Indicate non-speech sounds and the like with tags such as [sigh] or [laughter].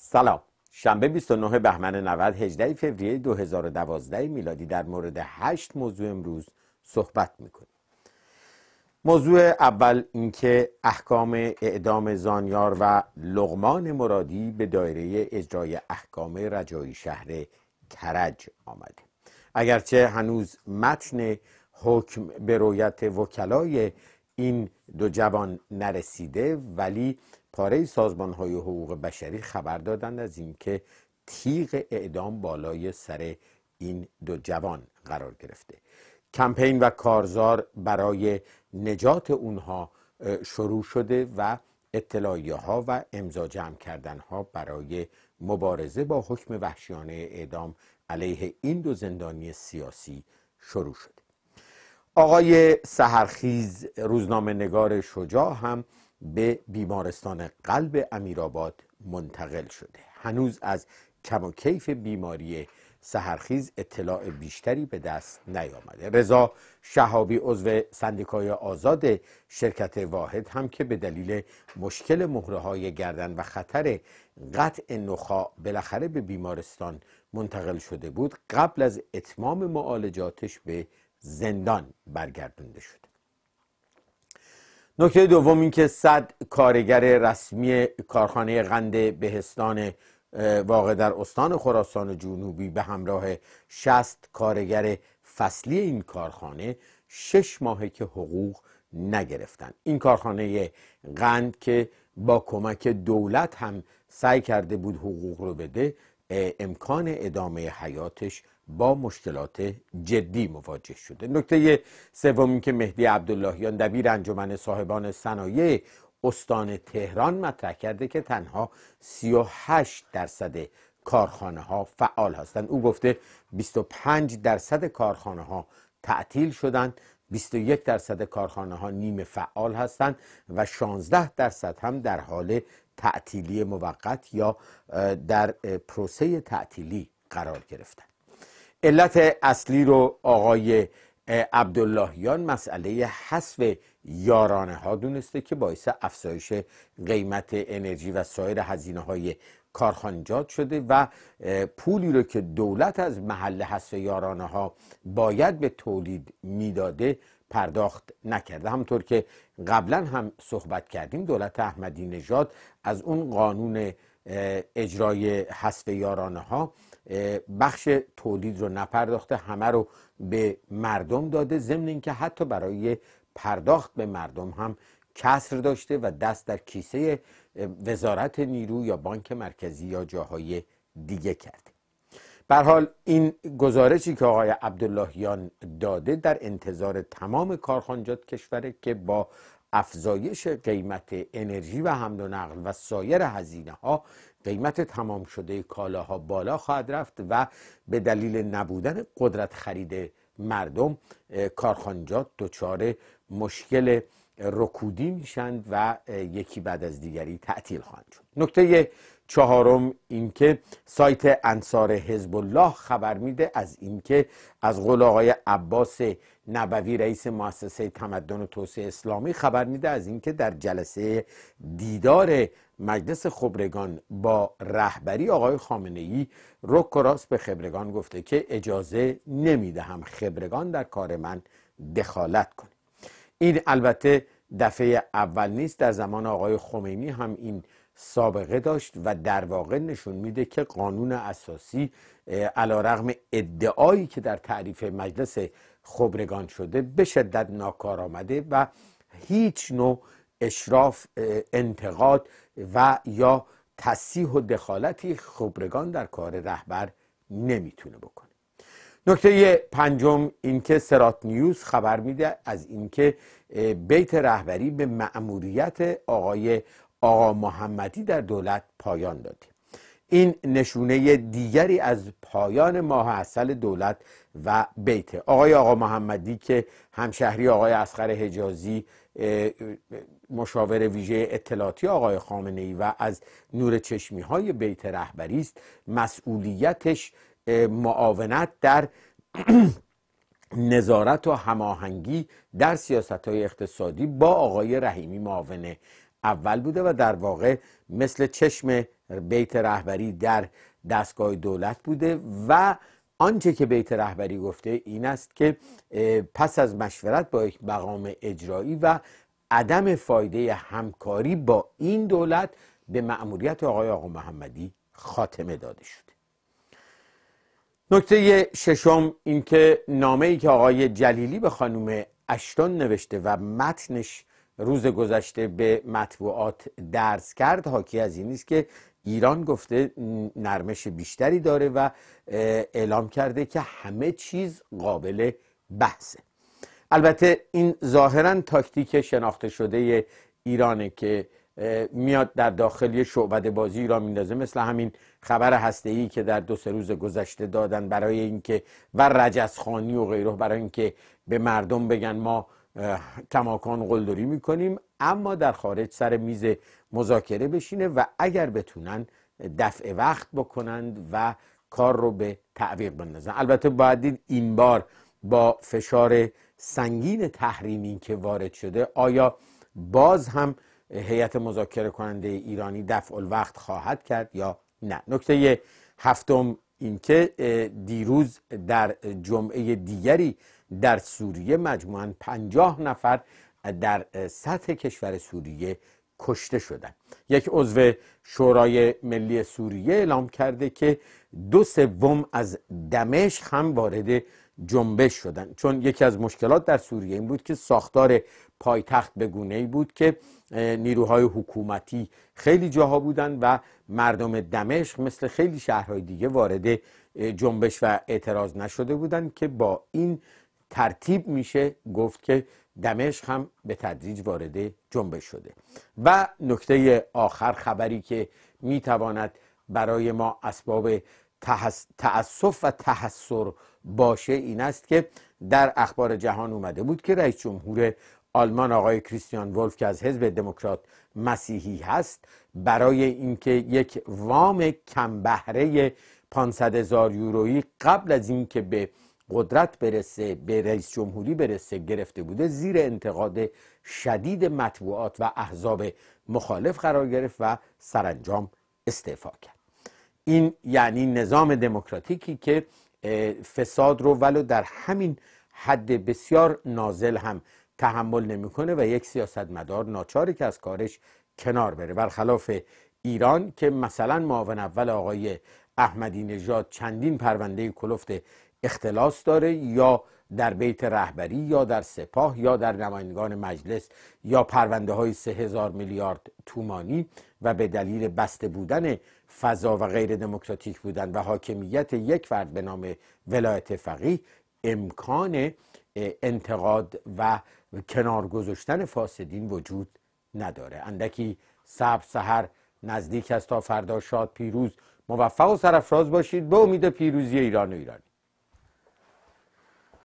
سلام شنبه 29 بهمن 90 18 فوریه 2012 میلادی در مورد 8 موضوع امروز صحبت میکنیم موضوع اول اینکه احکام اعدام زانیار و لغمان مرادی به دایره اجرای احکام رجایی شهر کرج آمده اگرچه هنوز متن حکم به رویت وکلای این دو جوان نرسیده ولی کاره سازمان های حقوق بشری خبر دادند از اینکه تیغ اعدام بالای سر این دو جوان قرار گرفته کمپین و کارزار برای نجات اونها شروع شده و اطلاعیه ها و امضا جمع کردن ها برای مبارزه با حکم وحشیانه اعدام علیه این دو زندانی سیاسی شروع شده آقای سهرخیز روزنامه نگار شجاع هم به بیمارستان قلب امیرآباد منتقل شده هنوز از کم و کیف بیماری سهرخیز اطلاع بیشتری به دست نیامده رضا شهابی عضو سندیکای آزاد شرکت واحد هم که به دلیل مشکل مهره های گردن و خطر قطع نخا بالاخره به بیمارستان منتقل شده بود قبل از اتمام معالجاتش به زندان برگردنده شد نکته دوم این که صد کارگر رسمی کارخانه قند بهستان واقع در استان خراسان جنوبی به همراه 60 کارگر فصلی این کارخانه شش ماهه که حقوق نگرفتن این کارخانه قند که با کمک دولت هم سعی کرده بود حقوق رو بده امکان ادامه حیاتش با مشکلات جدی مواجه شده نکته سومی که مهدی عبداللهیان دبیر انجمن صاحبان صنایع استان تهران مطرح کرده که تنها 38 درصد کارخانه ها فعال هستند او گفته 25 درصد کارخانه ها تعطیل شدند 21 درصد کارخانه ها نیمه فعال هستند و 16 درصد هم در حال تعطیلی موقت یا در پروسه تعطیلی قرار گرفتند علت اصلی رو آقای عبداللهیان مسئله حذف یارانه ها دونسته که باعث افزایش قیمت انرژی و سایر هزینه های کارخانجات شده و پولی رو که دولت از محل حس یارانه ها باید به تولید میداده پرداخت نکرده همطور که قبلا هم صحبت کردیم دولت احمدی نژاد از اون قانون اجرای حس یارانه ها بخش تولید رو نپرداخته همه رو به مردم داده ضمن اینکه حتی برای پرداخت به مردم هم کسر داشته و دست در کیسه وزارت نیرو یا بانک مرکزی یا جاهای دیگه کرده بر حال این گزارشی که آقای عبداللهیان داده در انتظار تمام کارخانجات کشوره که با افزایش قیمت انرژی و حمل و نقل و سایر هزینه ها قیمت تمام شده کالاها بالا خواهد رفت و به دلیل نبودن قدرت خرید مردم کارخانجات دچار مشکل رکودی میشند و یکی بعد از دیگری تعطیل خواهند شد نکته چهارم اینکه سایت انصار حزب الله خبر میده از اینکه از قول آقای عباس نبوی رئیس مؤسسه تمدن و توسعه اسلامی خبر میده از اینکه در جلسه دیدار مجلس خبرگان با رهبری آقای خامنه ای رک به خبرگان گفته که اجازه نمیدهم خبرگان در کار من دخالت کنه این البته دفعه اول نیست در زمان آقای خمینی هم این سابقه داشت و در واقع نشون میده که قانون اساسی علا رغم ادعایی که در تعریف مجلس خبرگان شده به شدت ناکار آمده و هیچ نوع اشراف انتقاد و یا تصیح و دخالتی خبرگان در کار رهبر نمیتونه بکنه نکته پنجم اینکه سرات نیوز خبر میده از اینکه بیت رهبری به مأموریت آقای آقا محمدی در دولت پایان دادیم این نشونه دیگری از پایان ماه اصل دولت و بیت آقای آقا محمدی که همشهری آقای اسخر حجازی مشاور ویژه اطلاعاتی آقای خامنه ای و از نور چشمی های بیت رهبری است مسئولیتش معاونت در [clears throat] نظارت و هماهنگی در سیاست های اقتصادی با آقای رحیمی معاون اول بوده و در واقع مثل چشم بیت رهبری در دستگاه دولت بوده و آنچه که بیت رهبری گفته این است که پس از مشورت با یک مقام اجرایی و عدم فایده همکاری با این دولت به مأموریت آقای آقا محمدی خاتمه داده شده نکته ششم اینکه نامه ای که آقای جلیلی به خانم اشتون نوشته و متنش روز گذشته به مطبوعات درس کرد حاکی از این نیست که ایران گفته نرمش بیشتری داره و اعلام کرده که همه چیز قابل بحثه البته این ظاهرا تاکتیک شناخته شده ایرانه که میاد در داخل یه شعبد بازی را میندازه مثل همین خبر هسته ای که در دو سه روز گذشته دادن برای اینکه و رجسخانی و غیره برای اینکه به مردم بگن ما کماکان قلدری میکنیم اما در خارج سر میز مذاکره بشینه و اگر بتونن دفع وقت بکنند و کار رو به تعویق بندازن البته باید دید این بار با فشار سنگین تحریمی که وارد شده آیا باز هم هیئت مذاکره کننده ایرانی دفع الوقت خواهد کرد یا نه نکته هفتم اینکه دیروز در جمعه دیگری در سوریه مجموعا پنجاه نفر در سطح کشور سوریه کشته شدن یک عضو شورای ملی سوریه اعلام کرده که دو سوم از دمشق هم وارد جنبش شدن چون یکی از مشکلات در سوریه این بود که ساختار پایتخت به گونه ای بود که نیروهای حکومتی خیلی جاها بودند و مردم دمشق مثل خیلی شهرهای دیگه وارد جنبش و اعتراض نشده بودند که با این ترتیب میشه گفت که دمشق هم به تدریج وارد جنبه شده و نکته آخر خبری که میتواند برای ما اسباب تأسف و تحسر باشه این است که در اخبار جهان اومده بود که رئیس جمهور آلمان آقای کریستیان ولف که از حزب دموکرات مسیحی هست برای اینکه یک وام کمبهره 500 هزار یورویی قبل از اینکه به قدرت برسه به رئیس جمهوری برسه گرفته بوده زیر انتقاد شدید مطبوعات و احزاب مخالف قرار گرفت و سرانجام استعفا کرد این یعنی نظام دموکراتیکی که فساد رو ولو در همین حد بسیار نازل هم تحمل نمیکنه و یک سیاستمدار ناچاری که از کارش کنار بره برخلاف ایران که مثلا معاون اول آقای احمدی نژاد چندین پرونده کلفت اختلاس داره یا در بیت رهبری یا در سپاه یا در نمایندگان مجلس یا پرونده های سه هزار میلیارد تومانی و به دلیل بسته بودن فضا و غیر دموکراتیک بودن و حاکمیت یک فرد به نام ولایت فقیه امکان انتقاد و کنار گذاشتن فاسدین وجود نداره اندکی صبر سحر نزدیک است تا فردا شاد پیروز موفق و سرفراز باشید به امید پیروزی ایران و ایرانی